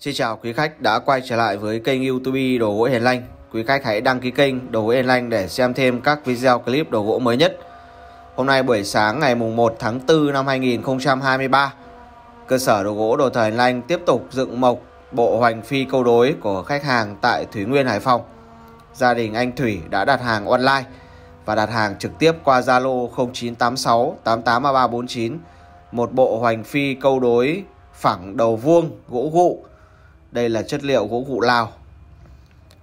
Xin chào quý khách đã quay trở lại với kênh youtube đồ gỗ Hiền Lanh Quý khách hãy đăng ký kênh đồ gỗ Hiền Lanh để xem thêm các video clip đồ gỗ mới nhất Hôm nay buổi sáng ngày mùng 1 tháng 4 năm 2023 Cơ sở đồ gỗ đồ thời Hiền Lanh tiếp tục dựng mộc bộ hoành phi câu đối của khách hàng tại Thủy Nguyên Hải Phòng Gia đình anh Thủy đã đặt hàng online và đặt hàng trực tiếp qua Zalo 0986 883349 một bộ hoành phi câu đối phẳng đầu vuông gỗ gụ đây là chất liệu gỗ vụ Lào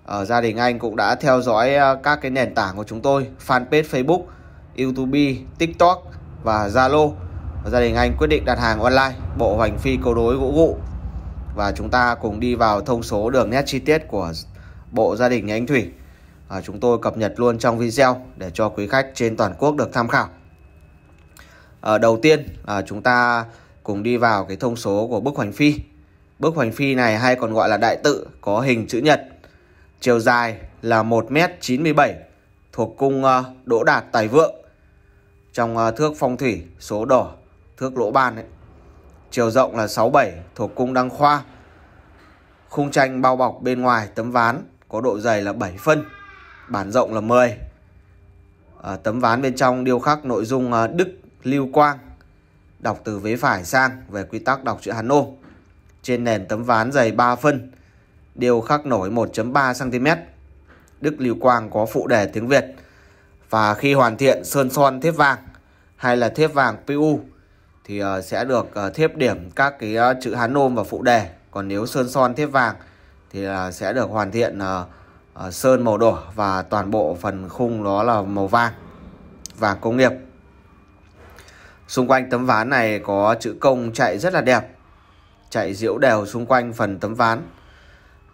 ở gia đình anh cũng đã theo dõi à, các cái nền tảng của chúng tôi fanpage Facebook, YouTube, TikTok và Zalo. Gia đình anh quyết định đặt hàng online bộ hoành phi cầu đối gỗ vụ và chúng ta cùng đi vào thông số đường nét chi tiết của bộ gia đình nhà anh Thủy. À, chúng tôi cập nhật luôn trong video để cho quý khách trên toàn quốc được tham khảo. À, đầu tiên à, chúng ta cùng đi vào cái thông số của bức hoành phi bức hoành phi này hay còn gọi là đại tự có hình chữ nhật. Chiều dài là 1m97 thuộc cung ờ, Đỗ Đạt Tài Vượng. Trong ờ, thước phong thủy số đỏ thước lỗ ban ấy. Chiều rộng là 67 thuộc cung Đăng Khoa. Khung tranh bao bọc bên ngoài tấm ván có độ dày là 7 phân, bản rộng là 10. À, ờ, tấm ván bên trong điêu khắc nội dung Đức Lưu Quang, đọc từ vế phải sang về quy tắc đọc chữ hà nội trên nền tấm ván dày 3 phân, đều khắc nổi 1.3cm. Đức Lưu Quang có phụ đề tiếng Việt và khi hoàn thiện sơn son thép vàng hay là thép vàng PU thì ờ, sẽ được ờ, thép điểm các cái ờ, chữ Hán Nôm và phụ đề. Còn nếu sơn son thép vàng thì sẽ được hoàn thiện sơn màu đỏ và toàn bộ phần khung đó là màu vàng, vàng công nghiệp. Xung quanh tấm ván này có chữ công chạy rất là đẹp chạy diễu đều xung quanh phần tấm ván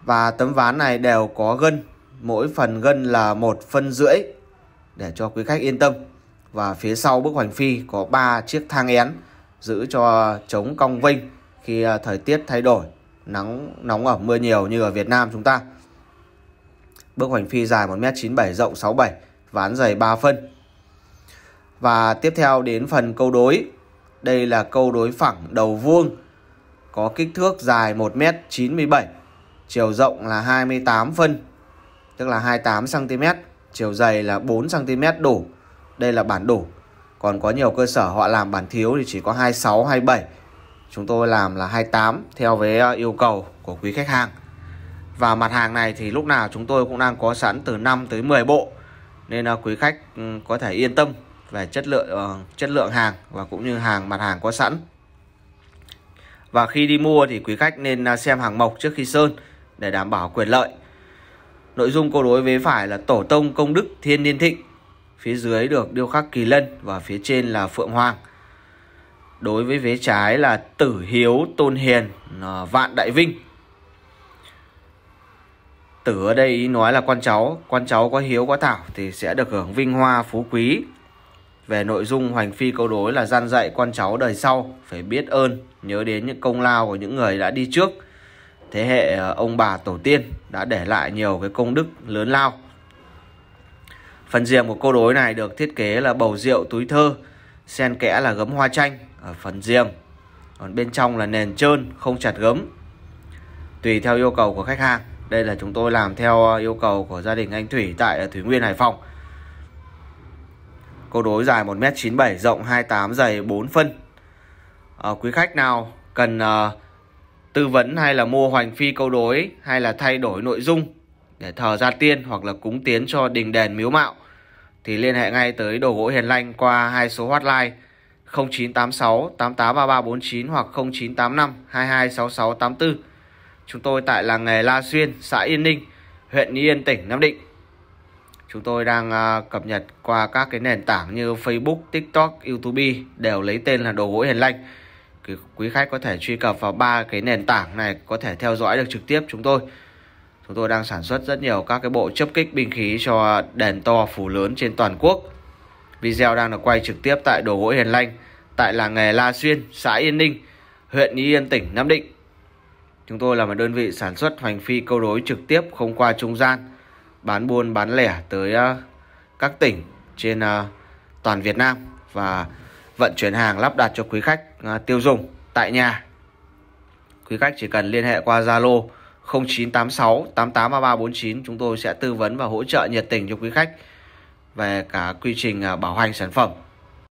và tấm ván này đều có gân mỗi phần gân là một phân rưỡi để cho quý khách yên tâm và phía sau bức hoành phi có 3 chiếc thang én giữ cho chống cong vinh khi à, thời tiết thay đổi nắng nóng ẩm mưa nhiều như ở Việt Nam chúng ta bức hoành phi dài 1m97 rộng 67 ván dày 3 phân và tiếp theo đến phần câu đối đây là câu đối phẳng đầu vuông có kích thước dài 1m97, chiều rộng là 28 phân, tức là 28 cm, chiều dày là 4 cm đủ. Đây là bản đủ. Còn có nhiều cơ sở họ làm bản thiếu thì chỉ có 26, 27. Chúng tôi làm là 28 theo với ờ, yêu cầu của quý khách hàng. Và mặt hàng này thì lúc nào chúng tôi cũng đang có sẵn từ 5 tới 10 bộ. Nên ờ, quý khách ừ, có thể yên tâm về chất lượng ờ, chất lượng hàng và cũng như hàng mặt hàng có sẵn. Và khi đi mua thì quý khách nên à, xem hàng mộc trước khi sơn để đảm bảo quyền lợi. Nội dung câu đối vế phải là tổ tông công đức thiên niên thịnh. Phía dưới được điêu khắc kỳ lân và phía trên là phượng hoàng. Đối với vế trái là tử hiếu tôn hiền à, vạn đại vinh. Tử ở đây ý nói là con cháu, con cháu có hiếu có thảo thì sẽ được hưởng vinh hoa phú quý, về nội dung Hoành Phi câu đối là gian dạy con cháu đời sau phải biết ơn, nhớ đến những công lao của những người đã đi trước. Thế hệ ờ, ông bà tổ tiên đã để lại nhiều cái công đức lớn lao. Phần riêng của câu đối này được thiết kế là bầu rượu túi thơ, xen kẽ là gấm hoa chanh ở phần riêng. Còn bên trong là nền trơn, không chặt gấm. Tùy theo yêu cầu của khách hàng. Đây là chúng tôi làm theo ờ, yêu cầu của gia đình anh Thủy tại Thủy Nguyên Hải Phòng. Câu đối dài 1m97, rộng 28, dày 4 phân. À, quý khách nào cần à, tư vấn hay là mua hoành phi câu đối hay là thay đổi nội dung để thờ gia tiên hoặc là cúng tiến cho đình đền miếu mạo thì liên hệ ngay tới đồ gỗ hiền lành qua hai số hotline 0986 883349 hoặc 0985 226684. Chúng tôi tại làng nghề La Xuyên, xã Yên Ninh, huyện Yên, tỉnh Nam Định chúng tôi đang à, cập nhật qua các cái nền tảng như Facebook, TikTok, YouTube đều lấy tên là đồ gỗ hiền lành. Quý khách có thể truy cập vào ba cái nền tảng này có thể theo dõi được trực tiếp chúng tôi. Chúng tôi đang sản xuất rất nhiều các cái bộ chấp kích binh khí cho đèn to phủ lớn trên toàn quốc. Video đang được quay trực tiếp tại đồ gỗ hiền lành tại làng nghề La Xuyên, xã Yên Ninh, huyện Yên, Yên tỉnh Nam Định. Chúng tôi là một đơn vị sản xuất hoành phi câu đối trực tiếp không qua trung gian bán buôn bán lẻ tới ờ, các tỉnh trên ờ, toàn Việt Nam và vận chuyển hàng lắp đặt cho quý khách ờ, tiêu dùng tại nhà. Quý khách chỉ cần liên hệ qua Zalo 0986 883349 chúng tôi sẽ tư vấn và hỗ trợ nhiệt tình cho quý khách về cả quy trình bảo hành sản phẩm